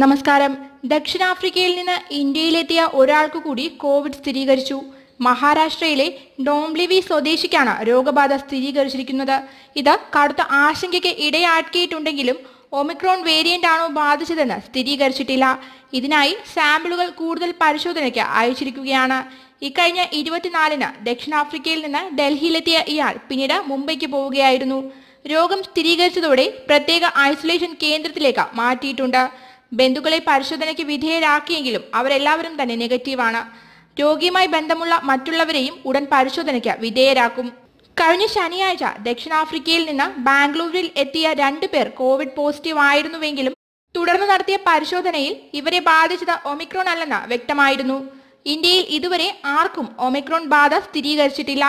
നമസ്കാരം ദക്ഷിണാഫ്രിക്കയിൽ നിന്ന് ഇന്ത്യയിലെത്തിയ ഒരാൾക്കു കൂടി കോവിഡ് സ്ഥിരീകരിച്ചു മഹാരാഷ്ട്രയിലെ ഡോംലിവി സ്വദേശിക്കാണ് രോഗബാധ സ്ഥിരീകരിച്ചിരിക്കുന്നത് ഇത് കടുത്ത ആശങ്കയ്ക്ക് ഇടയാക്കിയിട്ടുണ്ടെങ്കിലും ഒമിക്രോൺ വേരിയന്റ് ആണോ ബാധിച്ചതെന്ന് സ്ഥിരീകരിച്ചിട്ടില്ല ഇതിനായി സാമ്പിളുകൾ കൂടുതൽ പരിശോധനയ്ക്ക് അയച്ചിരിക്കുകയാണ് ഇക്കഴിഞ്ഞ ഇരുപത്തിനാലിന് ദക്ഷിണാഫ്രിക്കയിൽ നിന്ന് ഡൽഹിയിലെത്തിയ ഇയാൾ പിന്നീട് മുംബൈക്ക് പോവുകയായിരുന്നു രോഗം സ്ഥിരീകരിച്ചതോടെ പ്രത്യേക ഐസൊലേഷൻ കേന്ദ്രത്തിലേക്ക് മാറ്റിയിട്ടുണ്ട് ബന്ധുക്കളെ പരിശോധനയ്ക്ക് വിധേയരാക്കിയെങ്കിലും അവരെല്ലാവരും തന്നെ നെഗറ്റീവാണ് രോഗിയുമായി ബന്ധമുള്ള മറ്റുള്ളവരെയും ഉടൻ പരിശോധനയ്ക്ക് വിധേയരാക്കും കഴിഞ്ഞ ശനിയാഴ്ച ദക്ഷിണാഫ്രിക്കയിൽ നിന്ന് ബാംഗ്ലൂരിൽ എത്തിയ രണ്ടുപേർ കോവിഡ് പോസിറ്റീവ് ആയിരുന്നുവെങ്കിലും തുടർന്ന് നടത്തിയ പരിശോധനയിൽ ഇവരെ ബാധിച്ചത് ഒമിക്രോൺ അല്ലെന്ന് വ്യക്തമായിരുന്നു ഇന്ത്യയിൽ ഇതുവരെ ആർക്കും ഒമിക്രോൺ ബാധ സ്ഥിരീകരിച്ചിട്ടില്ല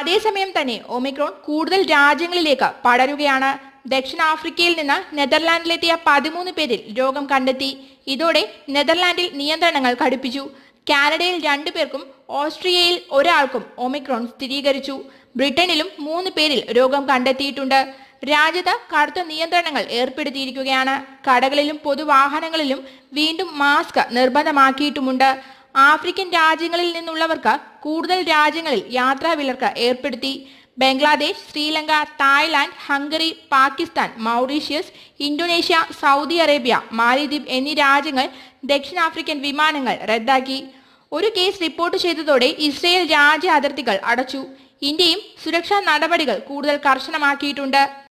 അതേസമയം തന്നെ ഒമിക്രോൺ കൂടുതൽ രാജ്യങ്ങളിലേക്ക് പടരുകയാണ് ദക്ഷിണാഫ്രിക്കയിൽ നിന്ന് നെതർലാൻഡിലെത്തിയ പതിമൂന്ന് പേരിൽ രോഗം കണ്ടെത്തി ഇതോടെ നെതർലാൻഡിൽ നിയന്ത്രണങ്ങൾ കടുപ്പിച്ചു കാനഡയിൽ രണ്ടു പേർക്കും ഓസ്ട്രിയയിൽ ഒരാൾക്കും ഒമിക്രോൺ സ്ഥിരീകരിച്ചു ബ്രിട്ടനിലും മൂന്ന് പേരിൽ രോഗം കണ്ടെത്തിയിട്ടുണ്ട് രാജ്യത്ത് കടുത്ത നിയന്ത്രണങ്ങൾ ഏർപ്പെടുത്തിയിരിക്കുകയാണ് കടകളിലും പൊതുവാഹനങ്ങളിലും വീണ്ടും മാസ്ക് നിർബന്ധമാക്കിയിട്ടുമുണ്ട് ആഫ്രിക്കൻ രാജ്യങ്ങളിൽ നിന്നുള്ളവർക്ക് കൂടുതൽ രാജ്യങ്ങളിൽ യാത്രാ വിലർക്ക് ഏർപ്പെടുത്തി Bangladesh Sri Lanka Thailand Hungary Pakistan Mauritius Indonesia Saudi Arabia മാലിദ്വീപ് എന്നീ രാജ്യങ്ങൾ ദക്ഷിണാഫ്രിക്കൻ വിമാനങ്ങൾ റദ്ദാക്കി ഒരു കേസ് റിപ്പോർട്ട് ചെയ്തതോടെ ഇസ്രയേൽ രാജ്യ അതിർത്തികൾ അടച്ചു ഇന്ത്യയും സുരക്ഷാ നടപടികൾ കൂടുതൽ കർശനമാക്കിയിട്ടുണ്ട്